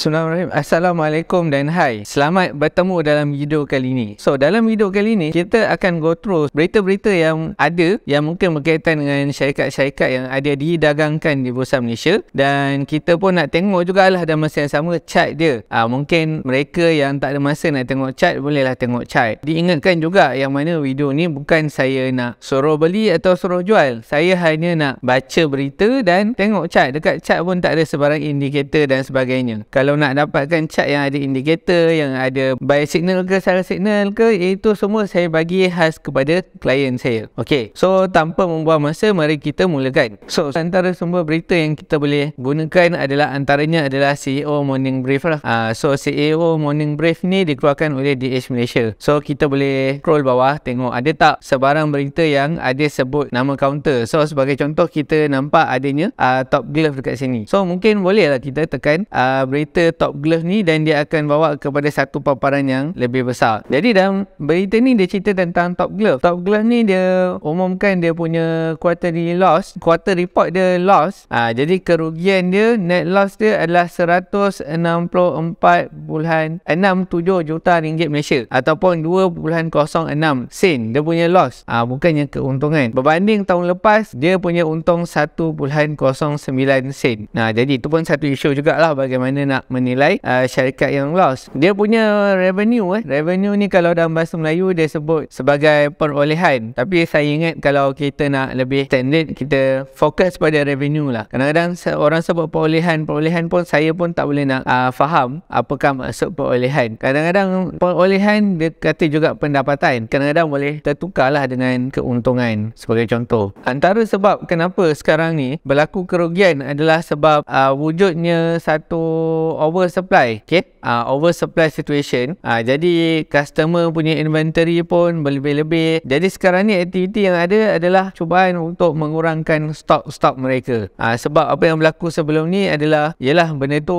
Bismillahirrahmanirrahim. Assalamualaikum dan hai. Selamat bertemu dalam video kali ini. So, dalam video kali ini, kita akan go through berita-berita yang ada yang mungkin berkaitan dengan syarikat-syarikat yang ada didagangkan di Bursa Malaysia. Dan kita pun nak tengok juga lah dalam masa yang sama chart dia. ha, mungkin mereka yang tak ada masa nak tengok chart, bolehlah tengok chart. Diingatkan juga yang mana video ni bukan saya nak suruh beli atau suruh jual. Saya hanya nak baca berita dan tengok chart. Dekat chart pun tak ada sebarang indikator dan sebagainya. Kalau kalau nak dapatkan cat yang ada indicator, yang ada buy signal ke sell signal ke, itu semua saya bagi khas kepada klien saya. Okey, so tanpa membuang masa, mari kita mulakan. So, antara semua berita yang kita boleh gunakan adalah antaranya adalah CEO Morning Brief lah. Uh, so, CEO Morning Brief ni dikeluarkan oleh DH Malaysia. So, kita boleh scroll bawah tengok ada tak sebarang berita yang ada sebut nama counter. So, sebagai contoh, kita nampak adanya uh, top glove dekat sini. So, mungkin bolehlah kita tekan uh, berita kereta top glove ni dan dia akan bawa kepada satu paparan yang lebih besar. Jadi dalam berita ni dia cerita tentang top glove. Top glove ni dia umumkan dia punya quarterly loss, quarter report dia loss. ha, jadi kerugian dia net loss dia adalah 164.67 juta ringgit Malaysia ataupun 2.06 sen dia punya loss. Ah ha, bukannya keuntungan. Berbanding tahun lepas dia punya untung 1.09 sen. Nah jadi itu pun satu isu jugalah bagaimana nak nak menilai uh, syarikat yang loss. Dia punya revenue eh. Revenue ni kalau dalam bahasa Melayu dia sebut sebagai perolehan. Tapi saya ingat kalau kita nak lebih standard, kita fokus pada revenue lah. Kadang-kadang orang sebut perolehan, perolehan pun saya pun tak boleh nak uh, faham apakah maksud perolehan. Kadang-kadang perolehan dia kata juga pendapatan. Kadang-kadang boleh tertukarlah dengan keuntungan sebagai contoh. Antara sebab kenapa sekarang ni berlaku kerugian adalah sebab uh, wujudnya satu oversupply okay uh, oversupply situation. Uh, jadi customer punya inventory pun berlebih-lebih. Jadi sekarang ni aktiviti yang ada adalah cubaan untuk mengurangkan stok-stok mereka. Uh, sebab apa yang berlaku sebelum ni adalah ialah benda tu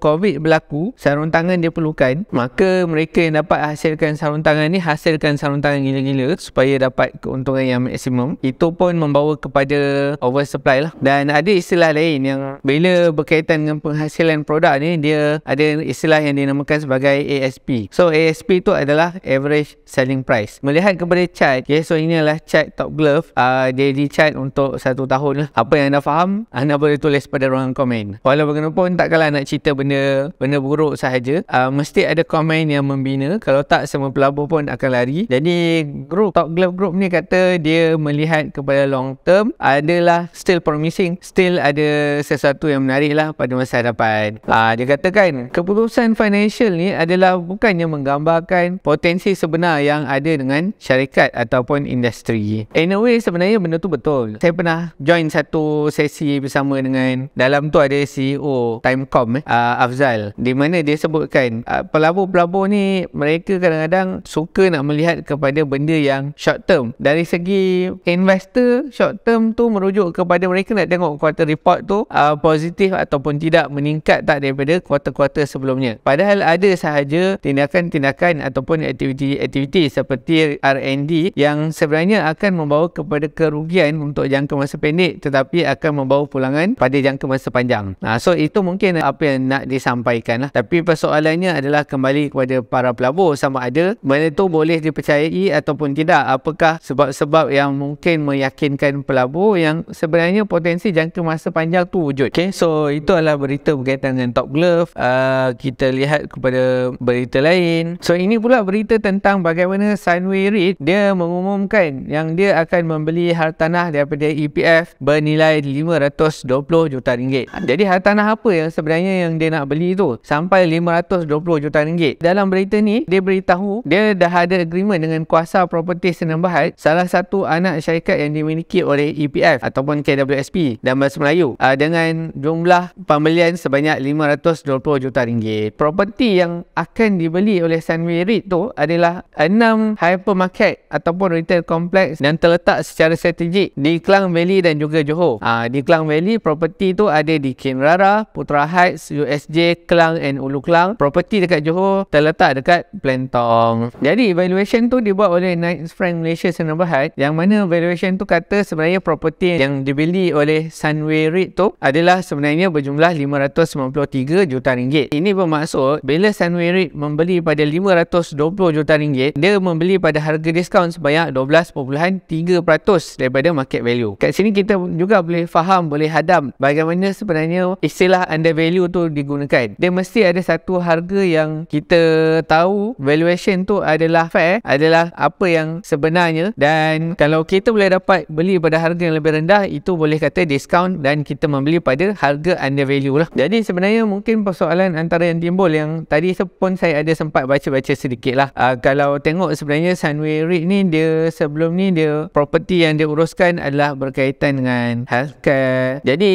COVID berlaku, sarung tangan dia perlukan. Maka mereka yang dapat hasilkan sarung tangan ni hasilkan sarung tangan gila-gila supaya dapat keuntungan yang maksimum. Itu pun membawa kepada oversupply lah. Dan ada istilah lain yang bila berkaitan dengan penghasilan produk ni, dia ada istilah itulah yang dinamakan sebagai ASP. So ASP tu adalah average selling price. Melihat kepada chart, okay, so ini adalah chart top glove. Uh, dia di chart untuk satu tahun lah. Apa yang anda faham, anda boleh tulis pada ruangan komen. Walau bagaimanapun, tak kalah nak cerita benda benda buruk sahaja. Uh, mesti ada komen yang membina. Kalau tak, semua pelabur pun akan lari. Jadi, group top glove group ni kata dia melihat kepada long term adalah still promising. Still ada sesuatu yang menarik lah pada masa hadapan. Uh, dia katakan, keputusan Kesan financial ni adalah bukannya menggambarkan potensi sebenar yang ada dengan syarikat ataupun industri. In a way sebenarnya benda tu betul. Saya pernah join satu sesi bersama dengan dalam tu ada CEO Timecom eh, uh, Afzal di mana dia sebutkan uh, pelabur-pelabur ni mereka kadang-kadang suka nak melihat kepada benda yang short term. Dari segi investor short term tu merujuk kepada mereka nak tengok quarter report tu uh, positif ataupun tidak meningkat tak daripada quarter-quarter sebelumnya. Padahal ada sahaja tindakan-tindakan ataupun aktiviti-aktiviti seperti R&D yang sebenarnya akan membawa kepada kerugian untuk jangka masa pendek tetapi akan membawa pulangan pada jangka masa panjang. Nah, ha, so itu mungkin apa yang nak disampaikan lah. Tapi persoalannya adalah kembali kepada para pelabur sama ada mana tu boleh dipercayai ataupun tidak. Apakah sebab-sebab yang mungkin meyakinkan pelabur yang sebenarnya potensi jangka masa panjang tu wujud. Okay, so itu adalah berita berkaitan dengan top glove. Uh, kita kita lihat kepada berita lain. So ini pula berita tentang bagaimana Sunway REIT dia mengumumkan yang dia akan membeli hartanah daripada EPF bernilai 520 juta ringgit. Ha, jadi hartanah apa yang sebenarnya yang dia nak beli tu sampai 520 juta ringgit. Dalam berita ni dia beritahu dia dah ada agreement dengan kuasa property Senembahat salah satu anak syarikat yang dimiliki oleh EPF ataupun KWSP dan Bahasa Melayu ha, dengan jumlah pembelian sebanyak 520 juta ringgit property yang akan dibeli oleh Sunway REIT tu adalah 6 hypermarket ataupun retail complex yang terletak secara strategik di Klang Valley dan juga Johor. Ah ha, di Klang Valley property tu ada di Kinrara, Putra Heights, USJ, Klang and Ulu Klang. Property dekat Johor terletak dekat Plantong. Jadi valuation tu dibuat oleh Knights Frank Malaysia Sdn Bhd yang mana valuation tu kata sebenarnya property yang dibeli oleh Sunway REIT tu adalah sebenarnya berjumlah 593 juta ringgit. Ini bermaksud bermaksud bila Sunway Reed membeli pada 520 juta ringgit, dia membeli pada harga diskaun sebanyak 12.3% daripada market value. Kat sini kita juga boleh faham, boleh hadam bagaimana sebenarnya istilah under value tu digunakan. Dia mesti ada satu harga yang kita tahu valuation tu adalah fair, adalah apa yang sebenarnya dan kalau kita boleh dapat beli pada harga yang lebih rendah, itu boleh kata diskaun dan kita membeli pada harga under value lah. Jadi sebenarnya mungkin persoalan antara yang dia simbol yang tadi pun saya ada sempat baca-baca sedikit lah. Uh, kalau tengok sebenarnya Sunway REIT ni dia sebelum ni dia property yang dia uruskan adalah berkaitan dengan healthcare. Jadi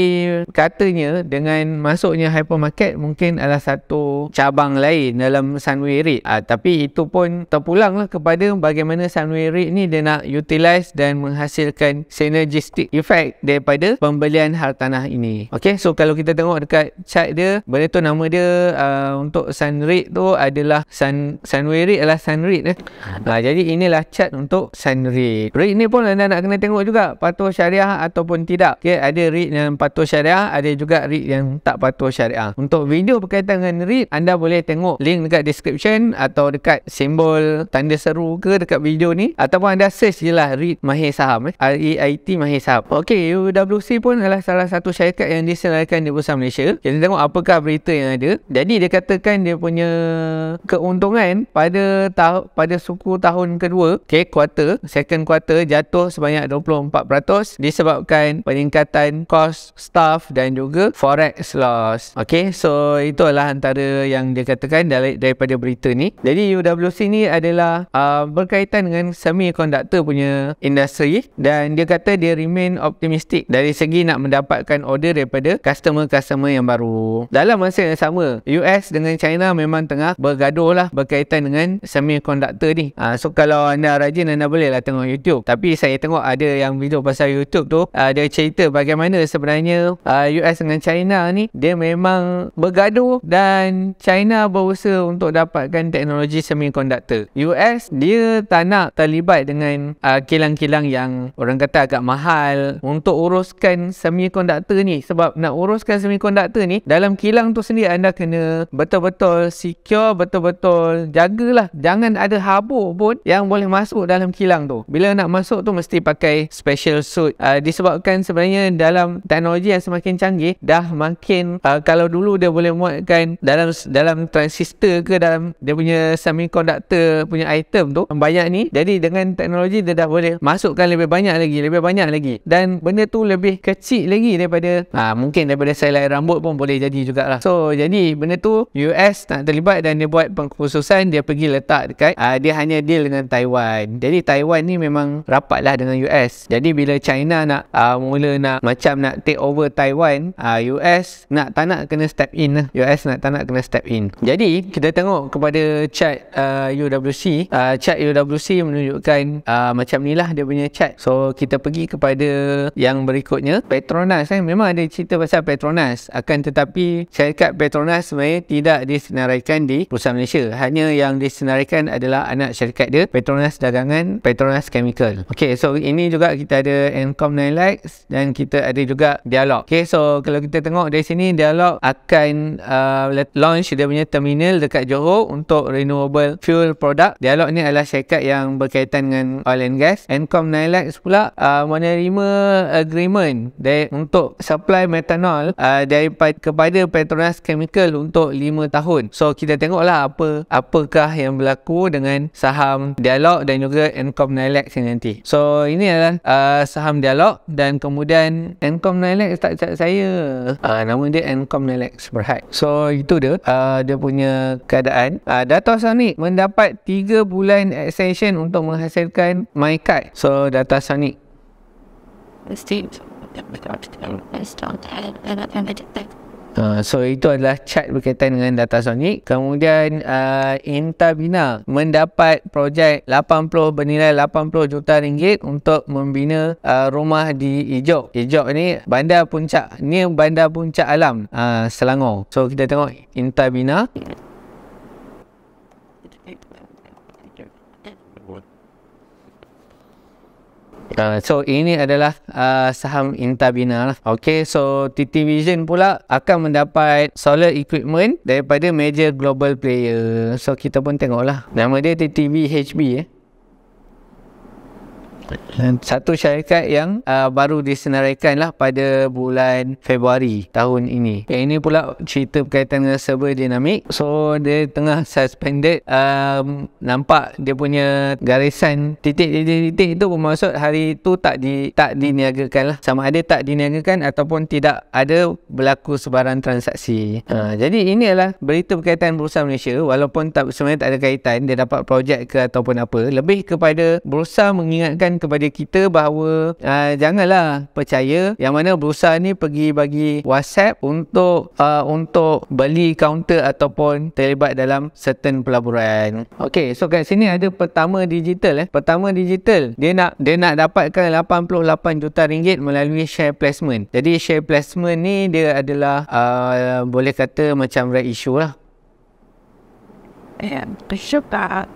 katanya dengan masuknya hypermarket mungkin adalah satu cabang lain dalam Sunway REIT. Uh, ah, tapi itu pun terpulang lah kepada bagaimana Sunway REIT ni dia nak utilize dan menghasilkan synergistic effect daripada pembelian hartanah ini. Okay so kalau kita tengok dekat chart dia benda tu nama dia uh, Ah, untuk sun rate tu adalah sun sun wave rate adalah sun rate eh. Ha, jadi inilah chart untuk sun rate. Rate ni pun anda nak kena tengok juga patuh syariah ataupun tidak. Okey, ada rate yang patuh syariah, ada juga rate yang tak patuh syariah. Untuk video berkaitan dengan rate, anda boleh tengok link dekat description atau dekat simbol tanda seru ke dekat video ni ataupun anda search je lah rate Mahir Saham eh. R E I T Mahir Saham. Okey, UWC pun adalah salah satu syarikat yang diselaraskan di Bursa Malaysia. Kita tengok apakah berita yang ada. Jadi dia katakan dia punya keuntungan kan, pada tahun pada suku tahun kedua, okay, quarter, second quarter jatuh sebanyak 24% disebabkan peningkatan cost staff dan juga forex loss. Okay, so itulah antara yang dia katakan dari, daripada berita ni. Jadi UWC ni adalah uh, berkaitan dengan semi semiconductor punya industri dan dia kata dia remain optimistik dari segi nak mendapatkan order daripada customer-customer yang baru. Dalam masa yang sama, US US dengan China memang tengah bergaduh lah berkaitan dengan semiconductor ni. Ha, so kalau anda rajin anda boleh lah tengok YouTube. Tapi saya tengok ada yang video pasal YouTube tu ada ah, cerita bagaimana sebenarnya ah, US dengan China ni dia memang bergaduh dan China berusaha untuk dapatkan teknologi semiconductor. US dia tak nak terlibat dengan kilang-kilang yang orang kata agak mahal untuk uruskan semiconductor ni sebab nak uruskan semiconductor ni dalam kilang tu sendiri anda kena betul-betul secure, betul-betul jagalah. Jangan ada habuk pun yang boleh masuk dalam kilang tu. Bila nak masuk tu mesti pakai special suit. Uh, disebabkan sebenarnya dalam teknologi yang semakin canggih, dah makin uh, kalau dulu dia boleh muatkan dalam dalam transistor ke dalam dia punya semiconductor punya item tu banyak ni. Jadi dengan teknologi dia dah boleh masukkan lebih banyak lagi, lebih banyak lagi. Dan benda tu lebih kecil lagi daripada uh, mungkin daripada selai rambut pun boleh jadi jugalah. So jadi benda tu US nak terlibat dan dia buat pengkhususan dia pergi letak dekat uh, dia hanya deal dengan Taiwan jadi Taiwan ni memang rapat lah dengan US jadi bila China nak uh, mula nak macam nak take over Taiwan uh, ah, US nak tak nak kena step in lah US nak tak nak kena step in jadi kita tengok kepada chart uh, UWC uh, chart UWC menunjukkan uh, macam ni lah dia punya chart so kita pergi kepada yang berikutnya Petronas eh? memang ada cerita pasal Petronas akan tetapi syarikat Petronas sebenarnya tidak disenaraikan di perusahaan Malaysia. Hanya yang disenaraikan adalah anak syarikat dia Petronas Dagangan, Petronas Chemical. Okay, so ini juga kita ada Encom Nilex dan kita ada juga Dialog. Okay, so kalau kita tengok dari sini Dialog akan uh, launch dia punya terminal dekat Johor untuk renewable fuel product. Dialog ni adalah syarikat yang berkaitan dengan oil and gas. Encom Nilex pula uh, menerima agreement dari, untuk supply metanol uh, daripada kepada Petronas Chemical untuk 5 tahun. So kita tengoklah apa apakah yang berlaku dengan saham Dialog dan juga Encom Nilex nanti. So ini adalah uh, saham Dialog dan kemudian Encom Nilex tak tak saya. Uh, nama dia Encom Nilex Berhad. So itu dia uh, dia punya keadaan. Uh, Dato' Sonic mendapat 3 bulan extension untuk menghasilkan MyCard. So data Sonic. Let's Uh, so itu adalah chat berkaitan dengan data sonic. Kemudian uh, Intabina mendapat projek 80 bernilai 80 juta ringgit untuk membina uh, rumah di Ijok. Ijok ni bandar puncak. Ni bandar puncak alam uh, Selangor. So kita tengok Intabina. Uh, so ini adalah uh, saham Intabina lah. Okay, so TT Vision pula akan mendapat solar equipment daripada major global player. So kita pun tengoklah. Nama dia TTV HB eh satu syarikat yang uh, baru disenaraikan lah pada bulan Februari tahun ini. Yang ini pula cerita berkaitan dengan server dinamik. So dia tengah suspended. Um, nampak dia punya garisan titik-titik itu bermaksud hari itu tak di tak diniagakan lah. Sama ada tak diniagakan ataupun tidak ada berlaku sebarang transaksi. Uh, jadi ini adalah berita berkaitan Bursa Malaysia walaupun tak, sebenarnya tak ada kaitan dia dapat projek ke ataupun apa. Lebih kepada Bursa mengingatkan kepada kita bahawa uh, janganlah percaya yang mana berusaha ni pergi bagi WhatsApp untuk uh, untuk beli counter ataupun terlibat dalam certain pelaburan. Okey, so kat sini ada pertama digital eh. Pertama digital, dia nak dia nak dapatkan 88 juta ringgit melalui share placement. Jadi share placement ni dia adalah uh, boleh kata macam red issue lah. And the ship that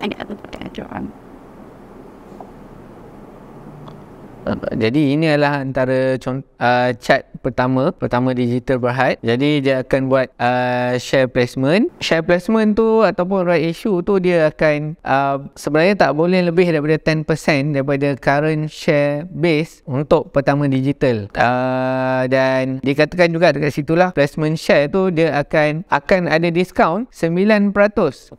I got the potential on. Eh, jadi ini adalah antara contoh uh, chat pertama pertama digital berhad jadi dia akan buat uh, share placement share placement tu ataupun right issue tu dia akan uh, sebenarnya tak boleh lebih daripada 10% daripada current share base untuk pertama digital uh, dan dikatakan juga dekat situlah placement share tu dia akan akan ada discount 9%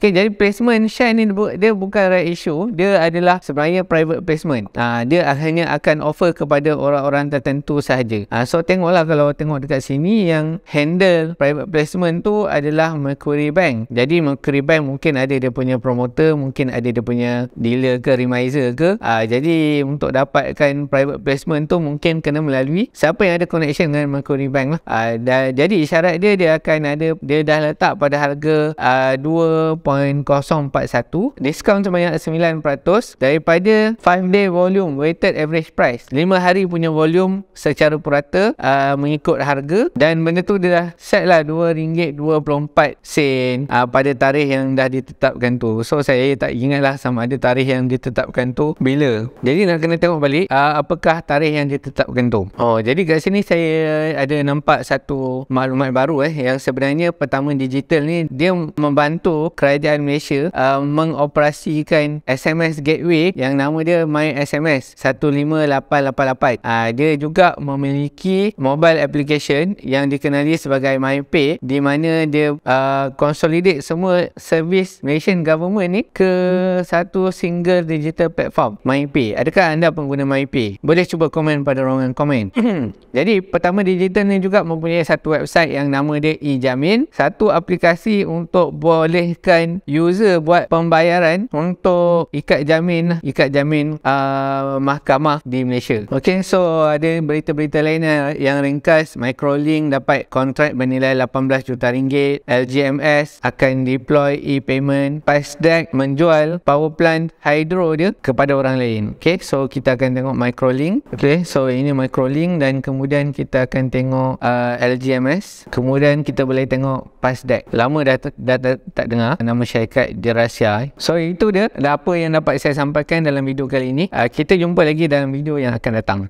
Okay, jadi placement share ni dia bukan right issue dia adalah sebenarnya private placement uh, dia hanya akan offer kepada orang-orang tertentu sahaja. Ha, so tengoklah kalau tengok dekat sini yang handle private placement tu adalah Macquarie Bank. Jadi Macquarie Bank mungkin ada dia punya promoter, mungkin ada dia punya dealer ke remiser ke. Ha, jadi untuk dapatkan private placement tu mungkin kena melalui siapa yang ada connection dengan Macquarie Bank lah. Ha, ah, dah, jadi syarat dia dia akan ada dia dah letak pada harga uh, 2.041 diskaun sebanyak 9% daripada 5 day volume weighted average price price. 5 hari punya volume secara purata uh, mengikut harga dan benda tu dia dah set lah RM2.24 sen uh, pada tarikh yang dah ditetapkan tu. So saya tak ingat lah sama ada tarikh yang ditetapkan tu bila. Jadi nak kena tengok balik uh, apakah tarikh yang ditetapkan tu. Oh jadi kat sini saya ada nampak satu maklumat baru eh yang sebenarnya pertama digital ni dia membantu kerajaan Malaysia uh, mengoperasikan SMS gateway yang nama dia My SMS 158 888. Ah, dia juga memiliki mobile application yang dikenali sebagai MyPay di mana dia ah, consolidate semua servis Malaysian government ni ke satu single digital platform MyPay. Adakah anda pengguna MyPay? Boleh cuba komen pada ruangan komen. Jadi pertama digital ni juga mempunyai satu website yang nama dia eJamin. Satu aplikasi untuk bolehkan user buat pembayaran untuk ikat jamin ikat jamin uh, mahkamah di Malaysia. Okey, so ada berita-berita lain eh, yang ringkas Microlink dapat kontrak bernilai 18 juta ringgit, LGMS akan deploy e-payment, Pasdaq menjual power plant hydro dia kepada orang lain. Okey, so kita akan tengok Microlink. Okey, so ini Microlink dan kemudian kita akan tengok uh, LGMS. Kemudian kita boleh tengok Pasdaq. Lama dah, t- dah t- tak dengar nama syarikat di Rusia. Eh. So itu dia apa yang dapat saya sampaikan dalam video kali ini. Uh, kita jumpa lagi dalam video yang akan datang.